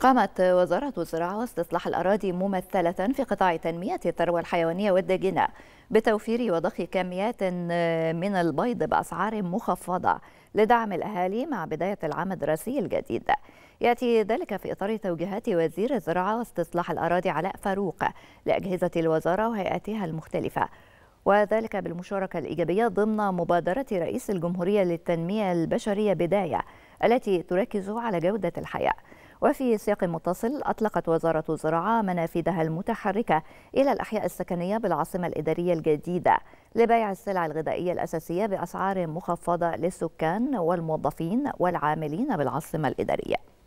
قامت وزارة الزراعة واستصلاح الأراضي ممثلة في قطاع تنمية الثروة الحيوانية والداجنة بتوفير وضخ كميات من البيض بأسعار مخفضة لدعم الأهالي مع بداية العام الدراسي الجديد يأتي ذلك في إطار توجيهات وزير الزراعة واستصلاح الأراضي علاء فاروق لأجهزة الوزارة وهيئاتها المختلفة وذلك بالمشاركة الإيجابية ضمن مبادرة رئيس الجمهورية للتنمية البشرية بداية التي تركز على جودة الحياة وفي سياق متصل أطلقت وزارة الزراعة منافذها المتحركة إلى الأحياء السكنية بالعاصمة الإدارية الجديدة لبيع السلع الغذائية الأساسية بأسعار مخفضة للسكان والموظفين والعاملين بالعاصمة الإدارية